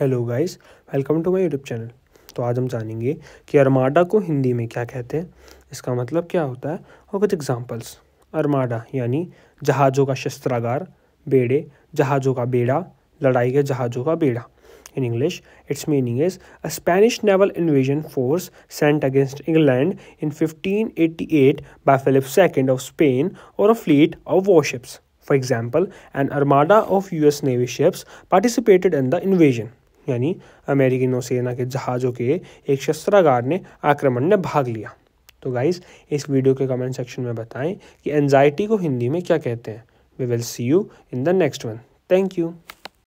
hello guys welcome to my YouTube channel तो आज हम जानेंगे कि अरमाडा को हिंदी में क्या कहते हैं इसका मतलब क्या होता है और कुछ एग्जांपल्स अरमाडा यानी जहाज़ों का शस्त्रागार बेड़े जहाज़ों का बेड़ा लड़ाई के जहाज़ों का बेड़ा in English it's meaning is a Spanish naval invasion force sent against England in fifteen eighty eight by Philip second of Spain और a fleet of warships for example an armada of U S navy ships participated in the invasion यानी अमेरिकी नौसेना के जहाज़ों के एक शस्त्रागार ने आक्रमण में भाग लिया तो गाइस इस वीडियो के कमेंट सेक्शन में बताएं कि एनजाइटी को हिंदी में क्या कहते हैं we will see you in the next one thank you